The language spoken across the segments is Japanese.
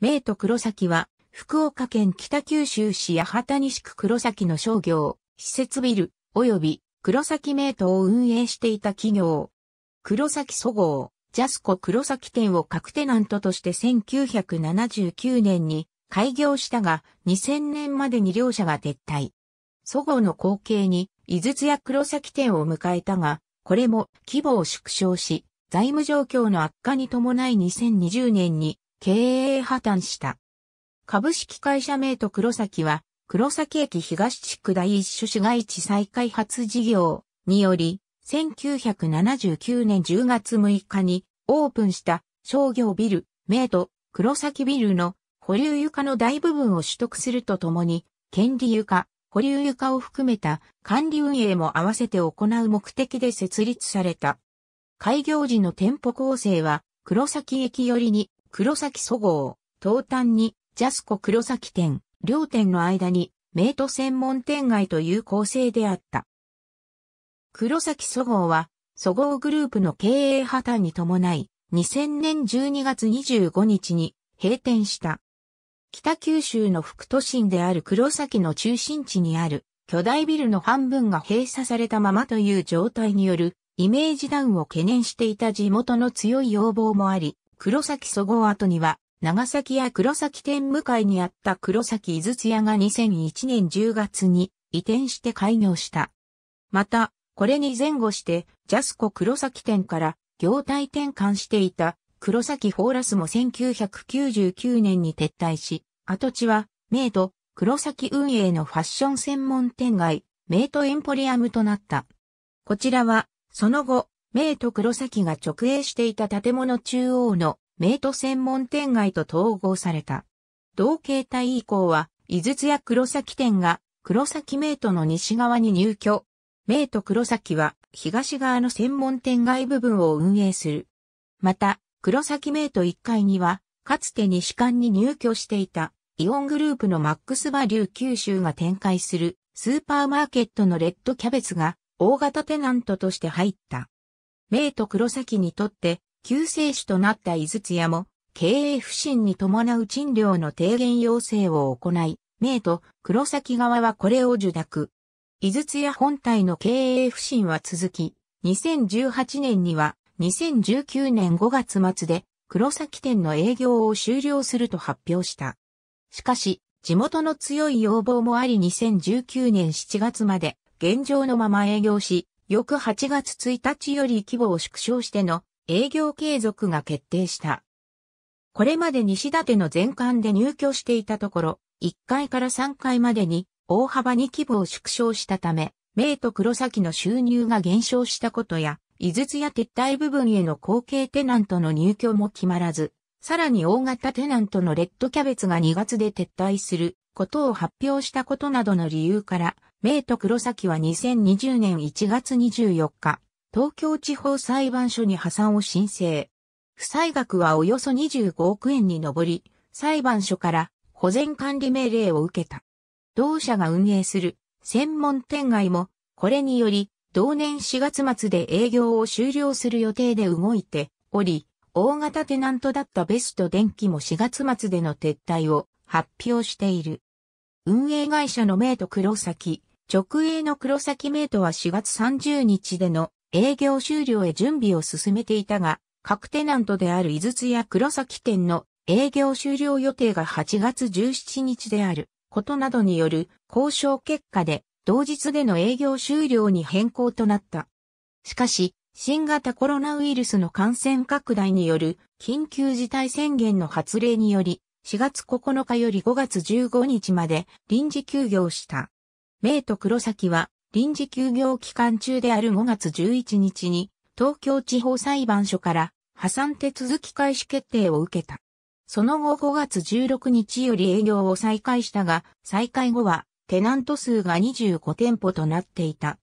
名都黒崎は、福岡県北九州市八幡西区黒崎の商業、施設ビル、及び黒崎名都を運営していた企業。黒崎そごう、ジャスコ黒崎店を各テナントとして1979年に開業したが、2000年までに両社が撤退。そごうの後継に、井筒や黒崎店を迎えたが、これも規模を縮小し、財務状況の悪化に伴い2020年に経営破綻した。株式会社名と黒崎は、黒崎駅東地区第一種市街地再開発事業により、1979年10月6日にオープンした商業ビル、名と黒崎ビルの保留床の大部分を取得するとともに、権利床、保留床を含めた管理運営も合わせて行う目的で設立された。開業時の店舗構成は、黒崎駅寄りに黒崎祖号、東端に、ジャスコ黒崎店、両店の間に、メイト専門店街という構成であった。黒崎祖号は、祖号グループの経営破綻に伴い、2000年12月25日に閉店した。北九州の副都心である黒崎の中心地にある巨大ビルの半分が閉鎖されたままという状態によるイメージダウンを懸念していた地元の強い要望もあり、黒崎祖号跡には、長崎や黒崎店向かいにあった黒崎井筒屋が2001年10月に移転して開業した。また、これに前後して、ジャスコ黒崎店から業態転換していた黒崎フォーラスも1999年に撤退し、跡地は、メイト、黒崎運営のファッション専門店街、メイトエンポリアムとなった。こちらは、その後、明と黒崎が直営していた建物中央の明と専門店街と統合された。同形態以降は、井筒や黒崎店が黒崎明との西側に入居。明と黒崎は東側の専門店街部分を運営する。また、黒崎明と1階には、かつて西館に入居していたイオングループのマックスバリュー九州が展開するスーパーマーケットのレッドキャベツが大型テナントとして入った。名と黒崎にとって、救世主となった井筒屋も、経営不振に伴う賃料の低減要請を行い、名と黒崎側はこれを受諾。井筒屋本体の経営不振は続き、2018年には2019年5月末で黒崎店の営業を終了すると発表した。しかし、地元の強い要望もあり2019年7月まで現状のまま営業し、翌8月1日より規模を縮小しての営業継続が決定した。これまで西ての全館で入居していたところ、1階から3階までに大幅に規模を縮小したため、名と黒崎の収入が減少したことや、井筒や撤退部分への後継テナントの入居も決まらず、さらに大型テナントのレッドキャベツが2月で撤退することを発表したことなどの理由から、名と黒崎は2020年1月24日、東京地方裁判所に破産を申請。負債額はおよそ25億円に上り、裁判所から保全管理命令を受けた。同社が運営する専門店街も、これにより、同年4月末で営業を終了する予定で動いており、大型テナントだったベスト電機も4月末での撤退を発表している。運営会社の名と黒崎、直営の黒崎メイトは4月30日での営業終了へ準備を進めていたが、各テナントである井筒や黒崎店の営業終了予定が8月17日であることなどによる交渉結果で同日での営業終了に変更となった。しかし、新型コロナウイルスの感染拡大による緊急事態宣言の発令により、4月9日より5月15日まで臨時休業した。名と黒崎は臨時休業期間中である5月11日に東京地方裁判所から破産手続き開始決定を受けた。その後5月16日より営業を再開したが、再開後はテナント数が25店舗となっていた。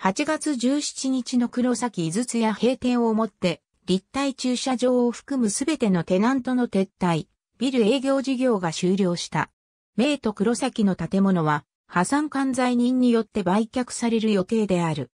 8月17日の黒崎井筒や閉店をもって、立体駐車場を含むすべてのテナントの撤退、ビル営業事業が終了した。名と黒崎の建物は破産管財人によって売却される予定である。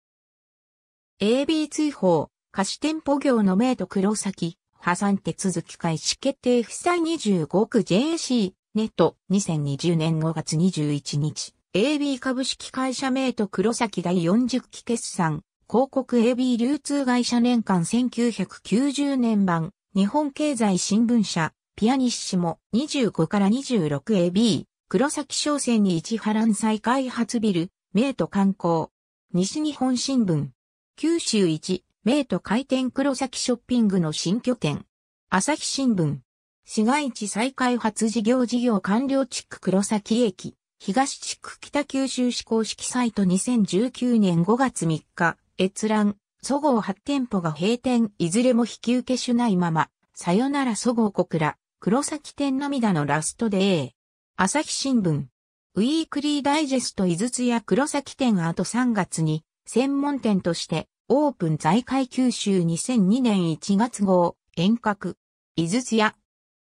AB 追放、貸店舗業の名と黒崎、破産手続き開始決定負債25区 JC、ネット、2020年5月21日、AB 株式会社名と黒崎第40期決算、広告 AB 流通会社年間1990年版、日本経済新聞社、ピアニッシモ25から 26AB、黒崎商船に市波乱再開発ビル、名都観光。西日本新聞。九州一、名都開店黒崎ショッピングの新拠点。朝日新聞。市街地再開発事業事業完了地区黒崎駅、東地区北九州市公式サイト2019年5月3日、閲覧、そごう8店舗が閉店、いずれも引き受けしないまま、さよならそごう小倉、黒崎店涙のラストデー。朝日新聞。ウィークリーダイジェスト井筒や黒崎店あと3月に専門店としてオープン在海九州2002年1月号遠隔井筒や、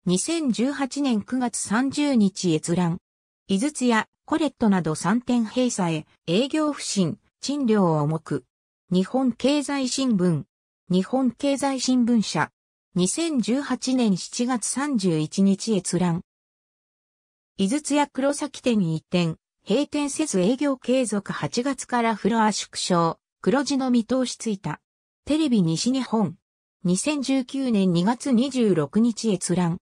2018年9月30日閲覧井筒や、コレットなど3点閉鎖へ営業不振賃料を重く日本経済新聞日本経済新聞社2018年7月31日閲覧井筒屋黒崎店に移転、閉店せず営業継続8月からフロア縮小、黒字の見通しついた。テレビ西日本。2019年2月26日閲覧。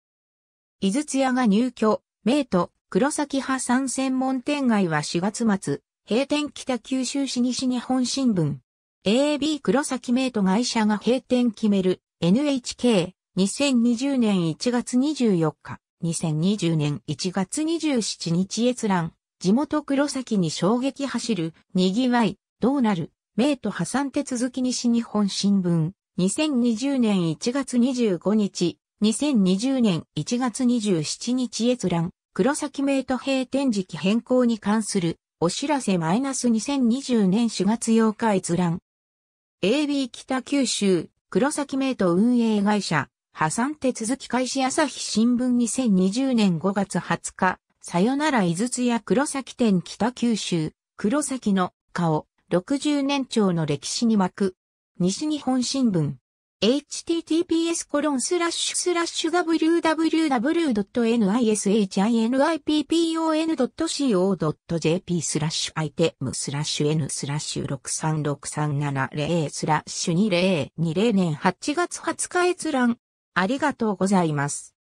井筒屋が入居、名都、黒崎派三専門店街は4月末、閉店北九州市西日本新聞。AAB 黒崎名都会社が閉店決める NHK2020 年1月24日。2020年1月27日閲覧、地元黒崎に衝撃走る、にぎわい、どうなる、名と破産手続き西日本新聞、2020年1月25日、2020年1月27日閲覧、黒崎名と閉店時期変更に関する、お知らせマイナス2020年4月8日閲覧。AB 北九州、黒崎名と運営会社、破産手続き開始朝日新聞2020年5月20日、さよなら井筒屋黒崎店北九州、黒崎の顔、60年長の歴史に巻く。西日本新聞。https コロンスラッシュスラッシュ www.nishinipon.co.jp スラッシュアイテムスラッシュ n スラッシュ636370スラッシュ2020年8月20日閲覧ありがとうございます。